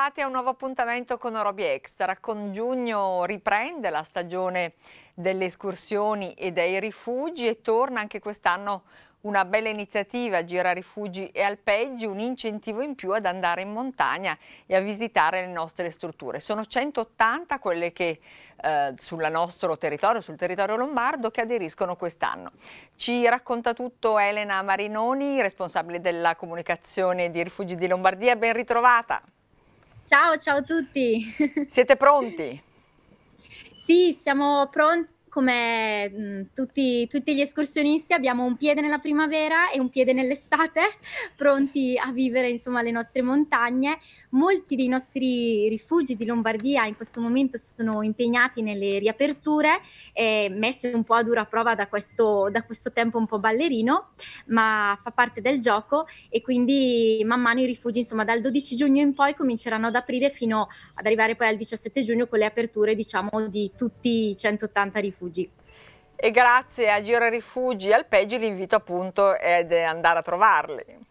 bentrovati a un nuovo appuntamento con Orobi Extra. Con giugno riprende la stagione delle escursioni e dei rifugi e torna anche quest'anno una bella iniziativa Gira Rifugi e Alpeggi, un incentivo in più ad andare in montagna e a visitare le nostre strutture. Sono 180 quelle che eh, sul nostro territorio, sul territorio lombardo, che aderiscono quest'anno. Ci racconta tutto Elena Marinoni, responsabile della comunicazione di Rifugi di Lombardia. Ben ritrovata. Ciao, ciao a tutti. Siete pronti? sì, siamo pronti come mh, mm, tutti, tutti, gli escursionisti abbiamo un piede nella primavera e un piede nell'estate, pronti a vivere insomma le nostre montagne. Molti dei nostri rifugi di Lombardia in questo momento sono impegnati nelle riaperture, eh, messe un po' a dura prova da questo, da questo tempo un po' ballerino, ma fa parte del gioco e quindi man mano i rifugi insomma dal 12 giugno in poi cominceranno ad aprire fino ad arrivare poi al 17 giugno con le aperture diciamo di tutti i 180 rifugi rifugi. E grazie a Giro Rifugi e al Peggi l'invito appunto è di andare a trovarli.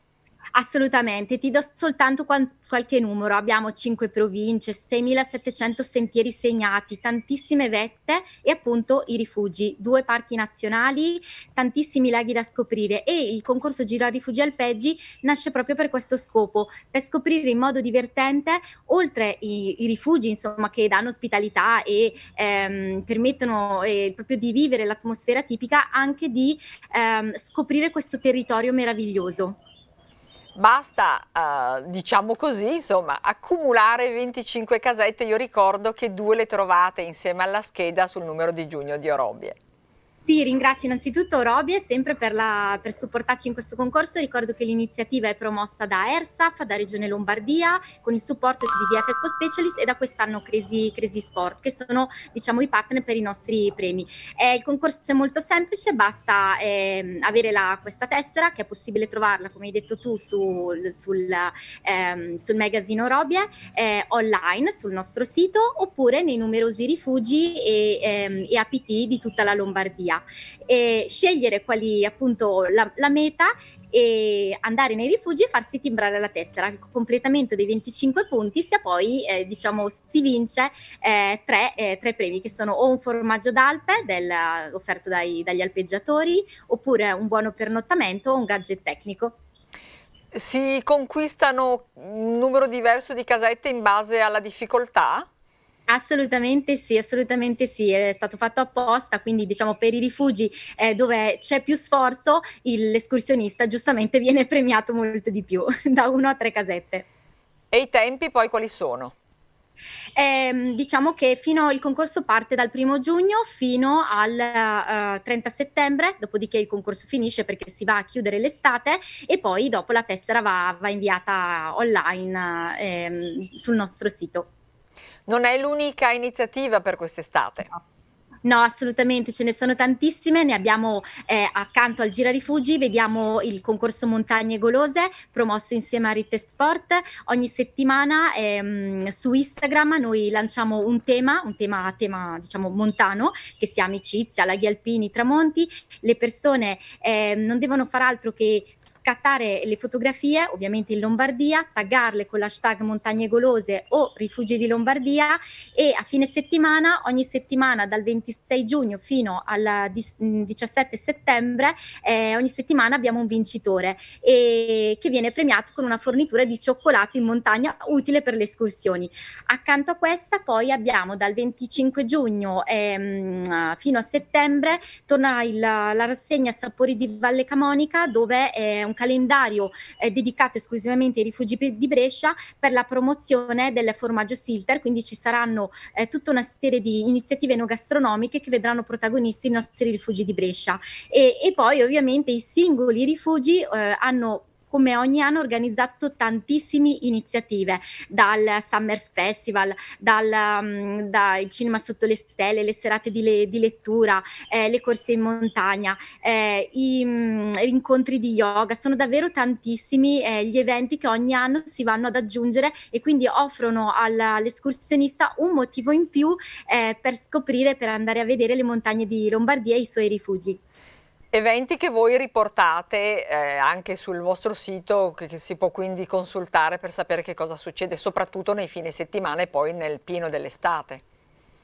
Assolutamente, ti do soltanto qual- qualche numero, abbiamo 5 province, 6.700 sentieri segnati, tantissime vette e appunto i rifugi, due parchi nazionali, tantissimi laghi da scoprire e il concorso Gira Rifugi Alpeggi nasce proprio per questo scopo, per scoprire in modo divertente, oltre i, i rifugi insomma, che danno ospitalità e ehm, permettono eh, proprio di vivere l'atmosfera tipica, anche di ehm, scoprire questo territorio meraviglioso basta, eh, diciamo così, insomma, accumulare 25 casette. Io ricordo che due le trovate insieme alla scheda sul numero di giugno di Orobie. Sì, ringrazio innanzitutto Robie sempre per, la, per, supportarci in questo concorso. Ricordo che l'iniziativa è promossa da ERSAF, da Regione Lombardia, con il supporto di DF Expo Specialist e da quest'anno Crisi, Crisi Sport, che sono diciamo, i partner per i nostri premi. Eh, il concorso è molto semplice, basta eh, avere la, questa tessera, che è possibile trovarla, come hai detto tu, sul, sul, ehm, sul magazzino Robie, eh, online sul nostro sito, oppure nei numerosi rifugi e, ehm, e APT di tutta la Lombardia via e scegliere quali appunto la, la meta e andare nei rifugi e farsi timbrare la tessera. Il completamento dei 25 punti sia poi, eh, diciamo, si vince eh, tre, eh, tre, premi che sono o un formaggio d'alpe del, offerto dai, dagli alpeggiatori oppure un buono pernottamento o un gadget tecnico. Si conquistano un numero diverso di casette in base alla difficoltà? Assolutamente sì, assolutamente sì, è stato fatto apposta, quindi diciamo per i rifugi eh, dove c'è più sforzo il, l'escursionista giustamente viene premiato molto di più, da uno a tre casette. E i tempi poi quali sono? Eh, diciamo che fino, il concorso parte dal primo giugno fino al uh, eh, 30 settembre, dopodiché il concorso finisce perché si va a chiudere l'estate e poi dopo la tessera va, va inviata online eh, sul nostro sito. Non è l'unica iniziativa per quest'estate. No. No, assolutamente, ce ne sono tantissime, ne abbiamo eh, accanto al Gira Rifugi, vediamo il concorso Montagne Golose promosso insieme a Rite Sport, ogni settimana ehm, su Instagram noi lanciamo un tema, un tema, tema diciamo montano, che sia amicizia, laghi alpini, tramonti, le persone eh, non devono far altro che scattare le fotografie, ovviamente in Lombardia, taggarle con l'hashtag Montagne Golose o Rifugi di Lombardia e a fine settimana, ogni settimana dal 20 26 giugno fino al 17 mm, mm, settembre eh, ogni settimana abbiamo un vincitore e, che viene premiato con una fornitura di cioccolato in montagna utile per le escursioni. Accanto a questa poi abbiamo dal 25 giugno ehm, fino a settembre torna il, la rassegna Sapori di Valle Camonica dove è eh, un calendario eh, dedicato esclusivamente ai rifugi di Brescia per la promozione del formaggio Silter, quindi ci saranno eh, tutta una serie di iniziative no gastronomiche economiche che vedranno protagonisti i nostri rifugi di Brescia. E, e poi ovviamente i singoli rifugi eh, hanno come ogni anno organizzato tantissime iniziative, dal Summer Festival, dal, um, mm, dal Cinema Sotto le Stelle, le serate di, le, di lettura, eh, le corse in montagna, eh, i mh, mm, incontri di yoga, sono davvero tantissimi eh, gli eventi che ogni anno si vanno ad aggiungere e quindi offrono all'escursionista un motivo in più eh, per scoprire, per andare a vedere le montagne di Lombardia e i suoi rifugi. Eventi che voi riportate eh, anche sul vostro sito che, che, si può quindi consultare per sapere che cosa succede soprattutto nei fine settimana e poi nel pieno dell'estate.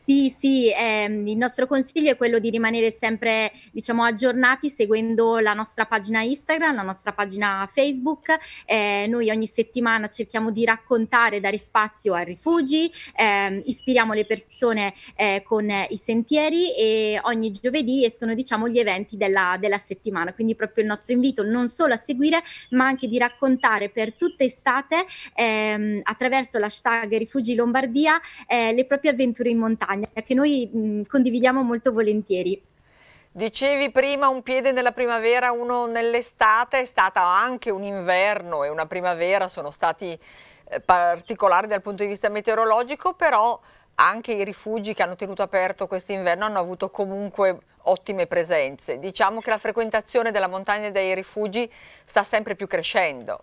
Sì, sì, ehm, il nostro consiglio è quello di rimanere sempre, diciamo, aggiornati seguendo la nostra pagina Instagram, la nostra pagina Facebook. Eh, noi ogni settimana cerchiamo di raccontare, dare spazio a rifugi, ehm, ispiriamo le persone eh, con i sentieri e ogni giovedì escono, diciamo, gli eventi della, della settimana. Quindi proprio il nostro invito non solo a seguire, ma anche di raccontare per tutta estate ehm, attraverso l'hashtag Rifugi Lombardia eh, le proprie avventure in montagna campagna che noi mh, mm, condividiamo molto volentieri. Dicevi prima un piede nella primavera, uno nell'estate, è stata anche un inverno e una primavera, sono stati eh, particolari dal punto di vista meteorologico, però anche i rifugi che hanno tenuto aperto quest'inverno hanno avuto comunque ottime presenze. Diciamo che la frequentazione della montagna e dei rifugi sta sempre più crescendo.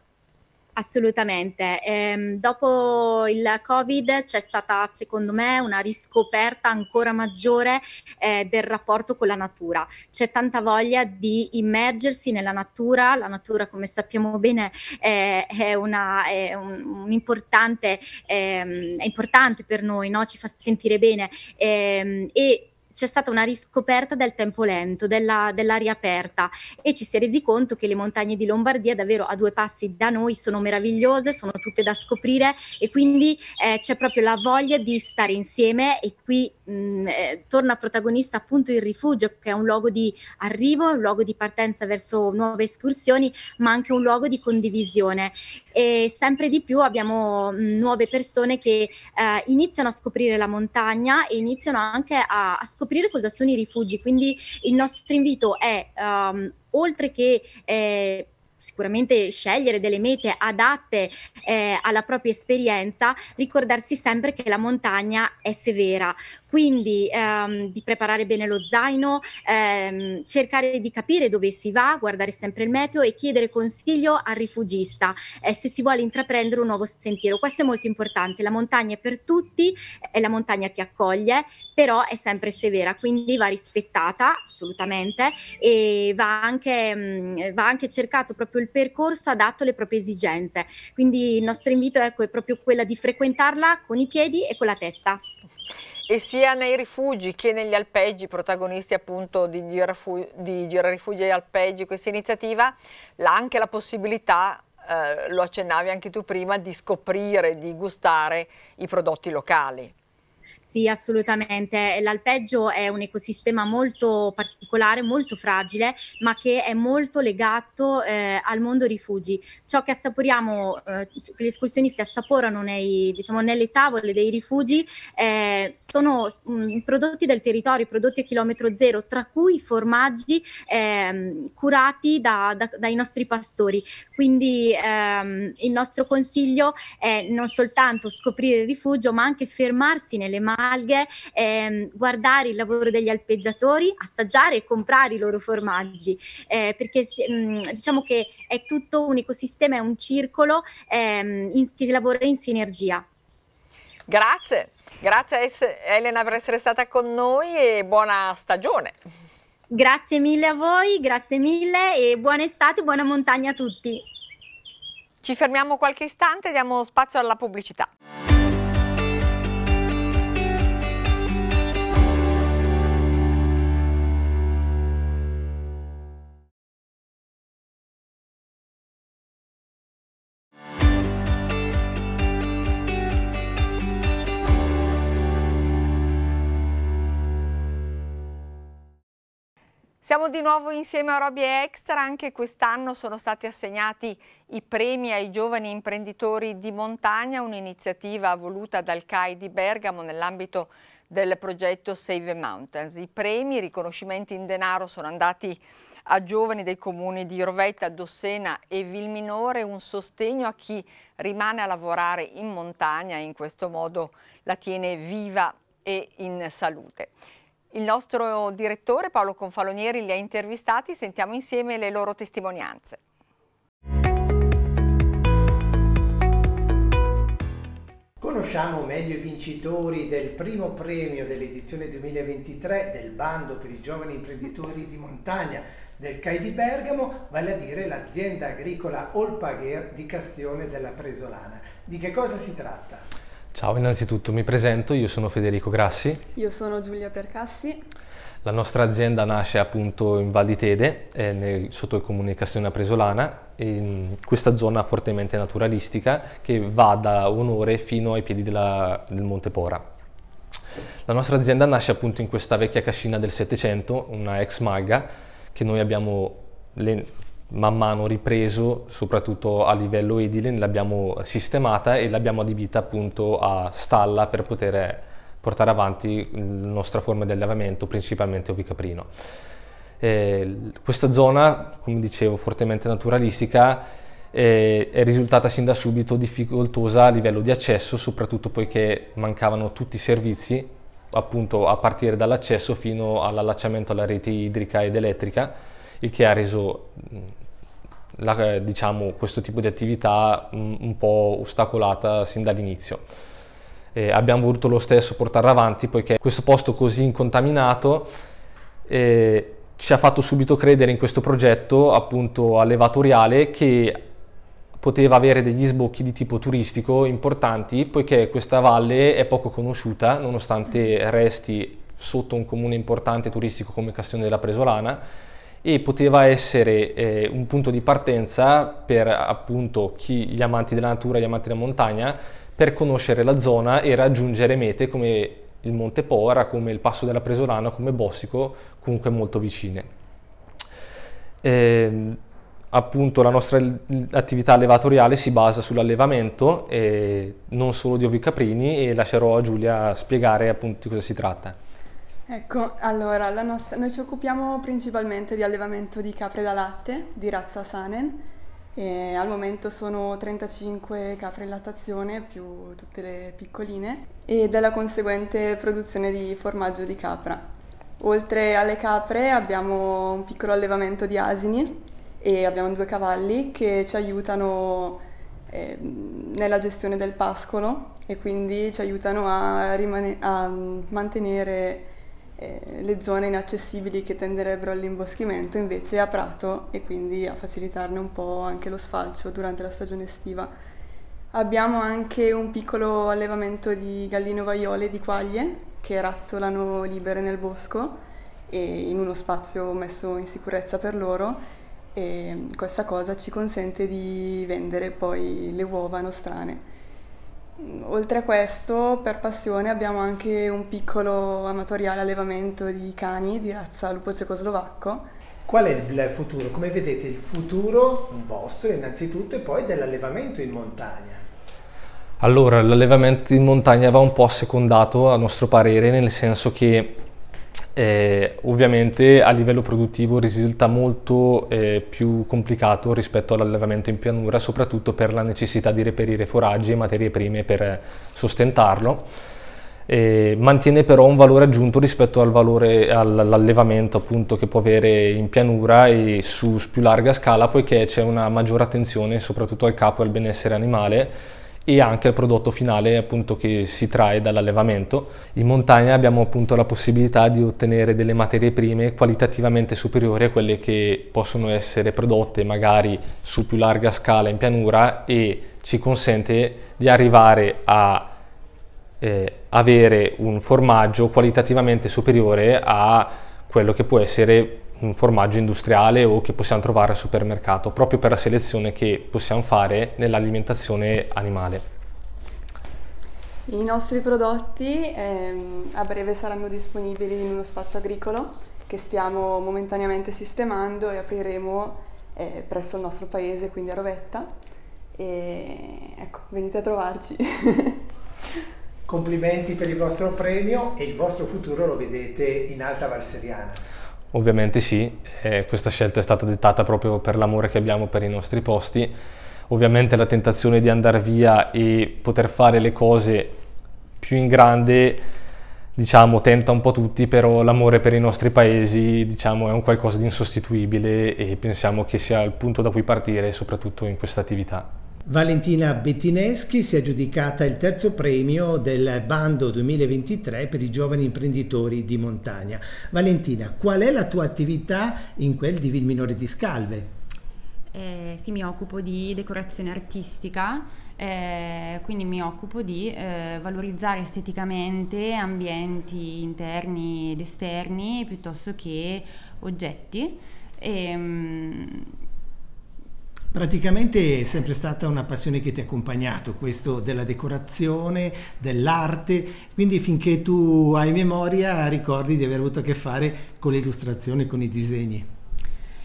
Assolutamente. Ehm, dopo il Covid c'è stata, secondo me, una riscoperta ancora maggiore eh, del rapporto con la natura. C'è tanta voglia di immergersi nella natura. La natura, come sappiamo bene, eh, è, una, è un, un importante, eh, è importante per noi, no? ci fa sentire bene. Ehm, e c'è stata una riscoperta del tempo lento, della, dell'aria aperta e ci si è resi conto che le montagne di Lombardia davvero a due passi da noi sono meravigliose, sono tutte da scoprire e quindi eh, c'è proprio la voglia di stare insieme e qui mh, mm, eh, torna protagonista appunto il rifugio che è un luogo di arrivo, un luogo di partenza verso nuove escursioni ma anche un luogo di condivisione e sempre di più abbiamo mh, mm, nuove persone che eh, iniziano a scoprire la montagna e iniziano anche a, a scoprire scoprire cosa sono i rifugi. Quindi il nostro invito è, um, oltre che eh, sicuramente scegliere delle mete adatte eh, alla propria esperienza, ricordarsi sempre che la montagna è severa, quindi ehm, di preparare bene lo zaino, ehm, cercare di capire dove si va, guardare sempre il meteo e chiedere consiglio al rifugista eh, se si vuole intraprendere un nuovo sentiero. Questo è molto importante, la montagna è per tutti e la montagna ti accoglie, però è sempre severa, quindi va rispettata assolutamente e va anche, mh, mm, va anche cercato proprio proprio il percorso adatto alle proprie esigenze. Quindi il nostro invito ecco, è proprio quello di frequentarla con i piedi e con la testa. E sia nei rifugi che negli alpeggi, protagonisti appunto di, Girafu- di Girarifugi e Alpeggi, questa iniziativa ha anche la possibilità eh, lo accennavi anche tu prima, di scoprire, di gustare i prodotti locali. Sì, assolutamente. L'alpeggio è un ecosistema molto particolare, molto fragile, ma che è molto legato eh, al mondo rifugi. Ciò che assaporiamo, eh, che gli escursionisti assaporano nei, diciamo, nelle tavole dei rifugi, eh, sono mh, mm, prodotti del territorio, prodotti a chilometro zero, tra cui formaggi ehm, curati da, da, dai nostri pastori. Quindi ehm, il nostro consiglio è non soltanto scoprire il rifugio, ma anche fermarsi nel le malghe, ehm, guardare il lavoro degli alpeggiatori, assaggiare e comprare i loro formaggi, eh, perché mh, mm, diciamo che è tutto un ecosistema, è un circolo ehm, in, che lavora in sinergia. Grazie, grazie Elena per essere stata con noi e buona stagione. Grazie mille a voi, grazie mille e buona estate, buona montagna a tutti. Ci fermiamo qualche istante e diamo spazio alla pubblicità. Siamo di nuovo insieme a Roby Extra, anche quest'anno sono stati assegnati i premi ai giovani imprenditori di montagna, un'iniziativa voluta dal CAI di Bergamo nell'ambito del progetto Save Mountains. I premi, i riconoscimenti in denaro sono andati a giovani dei comuni di Rovetta, Dossena e Vilminore, un sostegno a chi rimane a lavorare in montagna e in questo modo la tiene viva e in salute. Il nostro direttore Paolo Confalonieri li ha intervistati, sentiamo insieme le loro testimonianze. Conosciamo meglio i vincitori del primo premio dell'edizione 2023 del bando per i giovani imprenditori di montagna del CAI di Bergamo, vale a dire l'azienda agricola Olpagher di Castione della Presolana. Di che cosa si tratta? Ciao, innanzitutto mi presento, io sono Federico Grassi. Io sono Giulia Percassi. La nostra azienda nasce appunto in Val di Tede, eh, nel, sotto il comune Castiona Presolana, in questa zona fortemente naturalistica che va da Onore fino ai piedi della, del Monte Pora. La nostra azienda nasce appunto in questa vecchia cascina del Settecento, una ex maga, che noi abbiamo le, man mano ripreso, soprattutto a livello edile, l'abbiamo sistemata e l'abbiamo adibita appunto a stalla per poter portare avanti la nostra forma di allevamento, principalmente ovicaprino. Eh, questa zona, come dicevo, fortemente naturalistica, eh, è risultata sin da subito difficoltosa a livello di accesso, soprattutto poiché mancavano tutti i servizi, appunto a partire dall'accesso fino all'allacciamento alla rete idrica ed elettrica, il che ha reso la, eh, diciamo, questo tipo di attività un, mm, un po' ostacolata sin dall'inizio. Eh, abbiamo voluto lo stesso portarla avanti poiché questo posto così incontaminato eh, ci ha fatto subito credere in questo progetto appunto allevatoriale che poteva avere degli sbocchi di tipo turistico importanti poiché questa valle è poco conosciuta nonostante resti sotto un comune importante turistico come Castione della Presolana e poteva essere eh, un punto di partenza per appunto chi, gli amanti della natura, gli amanti della montagna, per conoscere la zona e raggiungere mete come il Monte Pora, come il Passo della Presolana, come Bossico, comunque molto vicine. Eh, appunto la nostra attività allevatoriale si basa sull'allevamento, eh, non solo di ovi caprini e lascerò a Giulia spiegare appunto di cosa si tratta. Ecco, allora, nostra, noi ci occupiamo principalmente di allevamento di capre da latte di razza Sanen. E al momento sono 35 capre in lattazione più tutte le piccoline e della conseguente produzione di formaggio di capra. Oltre alle capre abbiamo un piccolo allevamento di asini e abbiamo due cavalli che ci aiutano eh, nella gestione del pascolo e quindi ci aiutano a, a mantenere eh, le zone inaccessibili che tenderebbero all'imboschimento invece a prato e quindi a facilitarne un po' anche lo sfalcio durante la stagione estiva. Abbiamo anche un piccolo allevamento di galline ovaiole di quaglie che razzolano libere nel bosco e in uno spazio messo in sicurezza per loro e questa cosa ci consente di vendere poi le uova nostrane. Oltre a questo, per passione abbiamo anche un piccolo amatoriale allevamento di cani di razza lupo cecoslovacco. Qual è il futuro? Come vedete il futuro vostro innanzitutto e poi dell'allevamento in montagna? Allora, l'allevamento in montagna va un po' secondato a nostro parere, nel senso che eh, ovviamente a livello produttivo risulta molto eh, più complicato rispetto all'allevamento in pianura, soprattutto per la necessità di reperire foraggi e materie prime per sostentarlo. Eh, mantiene però un valore aggiunto rispetto al valore all'allevamento appunto che può avere in pianura e su più larga scala poiché c'è una maggiore attenzione soprattutto al capo e al benessere animale e anche il prodotto finale appunto che si trae dall'allevamento. In montagna abbiamo appunto la possibilità di ottenere delle materie prime qualitativamente superiori a quelle che possono essere prodotte magari su più larga scala in pianura e ci consente di arrivare a eh, avere un formaggio qualitativamente superiore a quello che può essere un formaggio industriale o che possiamo trovare al supermercato, proprio per la selezione che possiamo fare nell'alimentazione animale. I nostri prodotti ehm, a breve saranno disponibili in uno spazio agricolo che stiamo momentaneamente sistemando e apriremo eh, presso il nostro paese, quindi a Rovetta. E, ecco, venite a trovarci. Complimenti per il vostro premio e il vostro futuro lo vedete in Alta Valseriana. Ovviamente sì, eh, questa scelta è stata dettata proprio per l'amore che abbiamo per i nostri posti. Ovviamente la tentazione di andare via e poter fare le cose più in grande, diciamo, tenta un po' tutti, però l'amore per i nostri paesi, diciamo, è un qualcosa di insostituibile e pensiamo che sia il punto da cui partire, soprattutto in questa attività. Valentina Bettineschi si è aggiudicata il terzo premio del bando 2023 per i giovani imprenditori di montagna. Valentina, qual è la tua attività in quel di Vilminore di Scalve? Eh, sì, mi occupo di decorazione artistica, eh, quindi mi occupo di eh, valorizzare esteticamente ambienti interni ed esterni piuttosto che oggetti. E, ehm, Praticamente è sempre stata una passione che ti ha accompagnato, questo della decorazione, dell'arte, quindi finché tu hai memoria ricordi di aver avuto a che fare con l'illustrazione, con i disegni.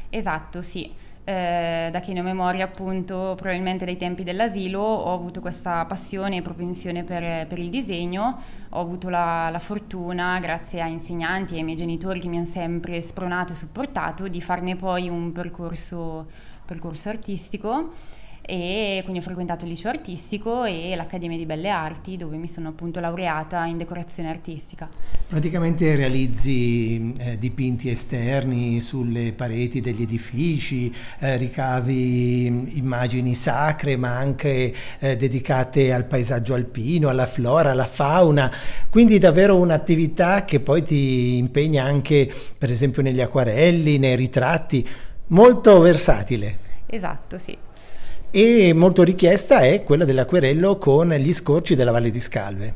Esatto, sì. Eh, da che ne ho memoria appunto probabilmente dai tempi dell'asilo ho avuto questa passione e propensione per, per, il disegno, ho avuto la, la fortuna grazie a insegnanti e ai miei genitori che mi hanno sempre spronato e supportato di farne poi un percorso percorso artistico e quindi ho frequentato il liceo artistico e l'Accademia di Belle Arti dove mi sono appunto laureata in decorazione artistica. Praticamente realizzi eh, dipinti esterni sulle pareti degli edifici, eh, ricavi mm, immagini sacre ma anche eh, dedicate al paesaggio alpino, alla flora, alla fauna, quindi davvero un'attività che poi ti impegna anche per esempio negli acquarelli, nei ritratti, Molto versatile. Esatto, sì. E molto richiesta è quella dell'acquerello con gli scorci della Valle di Scalve.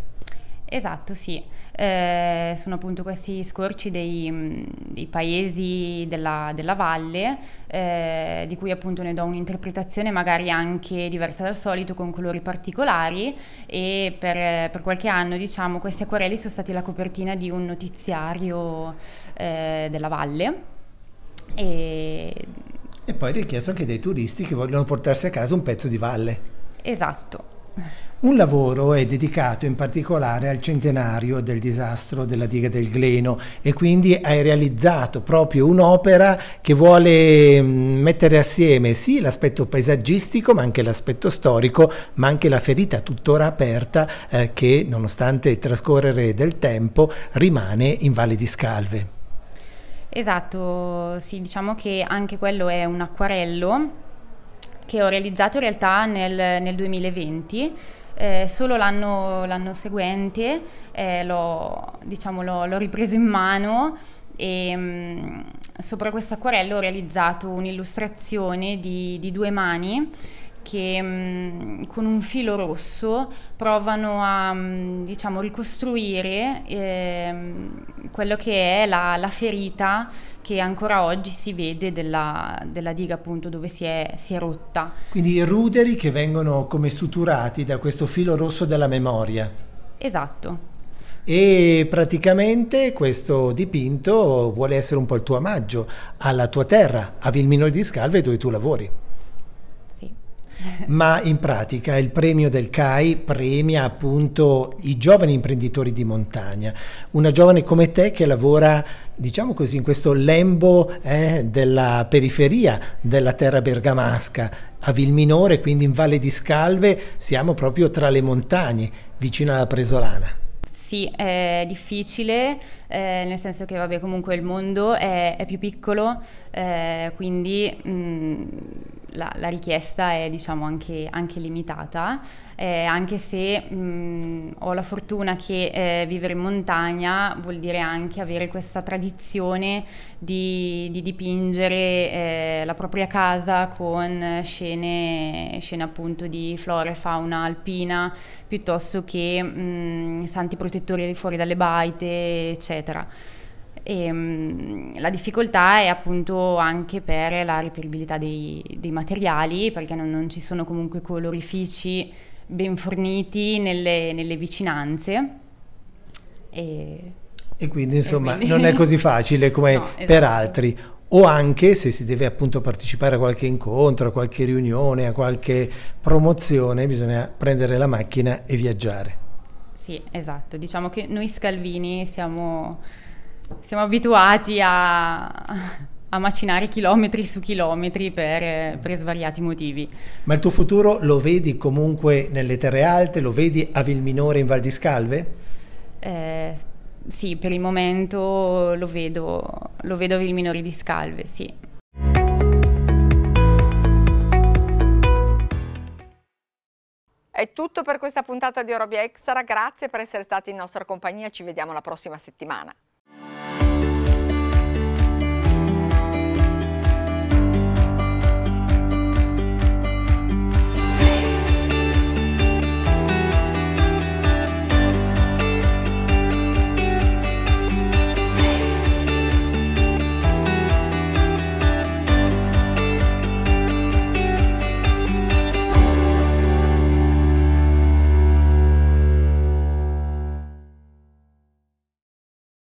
Esatto, sì. Eh, sono appunto questi scorci dei, mm, dei paesi della, della valle, eh, di cui appunto ne do un'interpretazione magari anche diversa dal solito, con colori particolari e per, per qualche anno diciamo questi acquarelli sono stati la copertina di un notiziario eh, della valle e... e poi richiesto anche dai turisti che vogliono portarsi a casa un pezzo di valle. Esatto. Un lavoro è dedicato in particolare al centenario del disastro della diga del Gleno e quindi hai realizzato proprio un'opera che vuole mm, mettere assieme sì l'aspetto paesaggistico ma anche l'aspetto storico ma anche la ferita tuttora aperta eh, che nonostante il trascorrere del tempo rimane in Valle di Scalve. Esatto, sì, diciamo che anche quello è un acquarello che ho realizzato in realtà nel, nel 2020. Eh, solo l'anno, l'anno seguente eh, l'ho, diciamo, l'ho, l'ho, ripreso in mano e mh, mm, sopra questo acquarello ho realizzato un'illustrazione di, di due mani che mm, con un filo rosso provano a mm, diciamo, ricostruire eh, quello che è la, la, ferita che ancora oggi si vede della, della diga appunto dove si è, si è, rotta. Quindi i ruderi che vengono come suturati da questo filo rosso della memoria. Esatto. E praticamente questo dipinto vuole essere un po' il tuo omaggio alla tua terra, a Vilminore di Scalve dove tu lavori ma in pratica il premio del CAI premia appunto i giovani imprenditori di montagna, una giovane come te che lavora diciamo così in questo lembo eh, della periferia della terra bergamasca, a Vilminore, quindi in Valle di Scalve, siamo proprio tra le montagne, vicino alla Presolana. Sì, è difficile, eh, nel senso che vabbè, comunque il mondo è, è più piccolo, eh, quindi mh, mm, la, la, richiesta è diciamo, anche, anche, limitata, eh, anche se mh, ho la fortuna che eh, vivere in montagna vuol dire anche avere questa tradizione di, di dipingere eh, la propria casa con scene, scene, appunto di flora e fauna alpina piuttosto che mh, santi protettori fuori dalle baite, eccetera. E, ehm, la difficoltà è appunto anche per la reperibilità dei, dei materiali, perché non, non, ci sono comunque colorifici ben forniti nelle, nelle vicinanze. E, e quindi insomma e quindi... non è così facile come no, esatto. per altri o anche se si deve appunto partecipare a qualche incontro, a qualche riunione, a qualche promozione, bisogna prendere la macchina e viaggiare. Sì, esatto, diciamo che noi scalvini siamo siamo abituati a, a macinare chilometri su chilometri per, per, svariati motivi. Ma il tuo futuro lo vedi comunque nelle terre alte, lo vedi a Vilminore in Val di Scalve? Eh, sì, per il momento lo vedo, lo vedo a Vilminore di Scalve, sì. È tutto per questa puntata di Orobia Extra, grazie per essere stati in nostra compagnia, ci vediamo la prossima settimana.